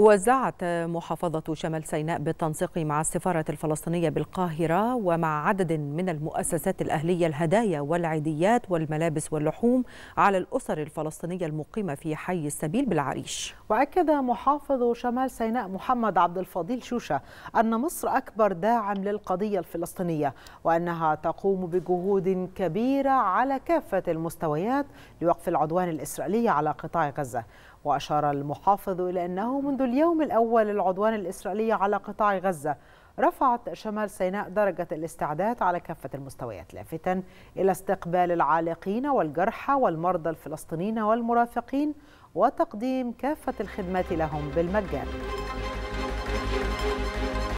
وزعت محافظة شمال سيناء بالتنسيق مع السفارة الفلسطينية بالقاهرة ومع عدد من المؤسسات الأهلية الهدايا والعيديات والملابس واللحوم على الأسر الفلسطينية المقيمة في حي السبيل بالعريش وأكد محافظ شمال سيناء محمد عبد الفضيل شوشة أن مصر أكبر داعم للقضية الفلسطينية وأنها تقوم بجهود كبيرة على كافة المستويات لوقف العدوان الإسرائيلي على قطاع غزة وأشار المحافظ إلى أنه منذ اليوم الأول للعدوان الإسرائيلي على قطاع غزة رفعت شمال سيناء درجة الاستعداد على كافة المستويات لافتا إلى استقبال العالقين والجرحى والمرضى الفلسطينيين والمرافقين وتقديم كافة الخدمات لهم بالمجان